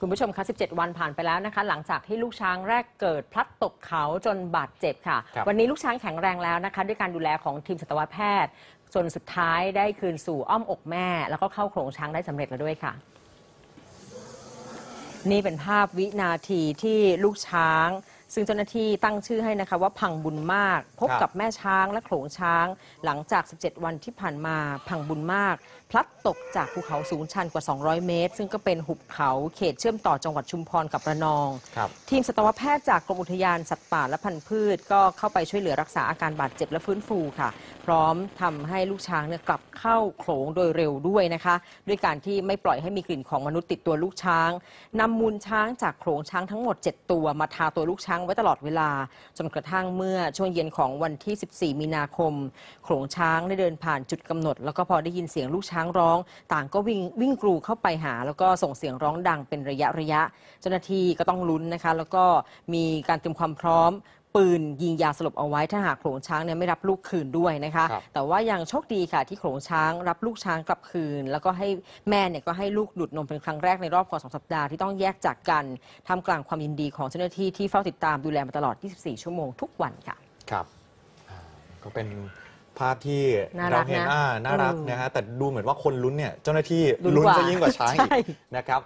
คุณผู้ชมคะ 17 วันผ่านไปแล้วนะคะ หลังจากที่ลูกช้างแรกเกิดพลัดตกเขาจนบาดเจ็บค่ะคบวันนี้ลูกช้างแข็งแรงแล้วนะคะ ด้วยการดูแลของทีมสัตวแพทย์จนสุดท้ายได้คืนสู่อ้อมอกแม่ แล้วก็เข้าโขรงช้างได้สำเร็จแล้วด้วยค่ะ นี่เป็นภาพวินาทีที่ลูกช้างซึ่งเจ้าหน้าที่ตั้งชื่อให้นะคะว่าพังบุญมากพบกับแม่ช้าง และโขลงช้าง หลังจาก 17 วันที่ผ่านมาพังบุญมาก พลัดตกจากภูเขา สูงชันกว่า 200 เมตร ซึ่งก็เป็นหุบเขาเขตเชื่อมต่อจังหวัดชุมพรกับระนองทีมสัตวแพทย์จากกรมอุทยาน สัตว์ป่า และพันธุ์พืชก็เข้าไปช่วยเหลือรักษาอาการบาดเจ็บและฟื้นฟูค่ะพร้อมทำให้ลูกช้างเนี่ยกลับเข้าโขลงโดยเร็วด้วยนะคะด้วยการที่ไม่ปล่อยให้มีกลิ่นของมนุษย์ติดตัวลูกช้าง นำมูลช้าง จากโขลงช้างทั้งหมด 7 ตัวมาทาตัวลูกช้างงไว้ตลอดเวลาจนกระทั่งเมื่อช่วงเย็นของวันที่ 14 มีนาคมโขลงช้างได้เดินผ่านจุดกำหนด แล้วก็พอได้ยินเสียงลูกช้างร้อง ต่างก็วิ่งวิ่งกรูเข้าไปหา แล้วก็ส่งเสียงร้องดังเป็นระยะ ระยะ เจ้าหน้าที่ก็ต้องลุ้นนะคะ แล้วก็มีการเตรียมความพร้อมปืนยิงยาสลบเอาไว้ถ้าหากโขลงช้างเนี่ยไม่รับลูกคืนด้วยนะคะคแต่ว่ายังโชคดีค่ะที่โขลงช้างรับลูกช้างกลับคืน แล้วก็ให้แม่เนี่ยก็ให้ลูกดูดนมเป็นครั้งแรก ในรอบกว่าสองสัปดาห์ที่ต้องแยกจากกันทำกลางความยินดีของเจ้าหน้าที่ ที่เฝ้าติดตามดูแลมาตลอด 24 ชั่วโมงทุกวันค่ะ ครับ ก็เป็นภาพที่เราเห็นน่ารักนะฮะแต่ดูเหมือนว่าคนลุ้นเนี่ยเจ้าหน้าที่ลุ้นจะยิ่งกว่าช้างอีกนะครับ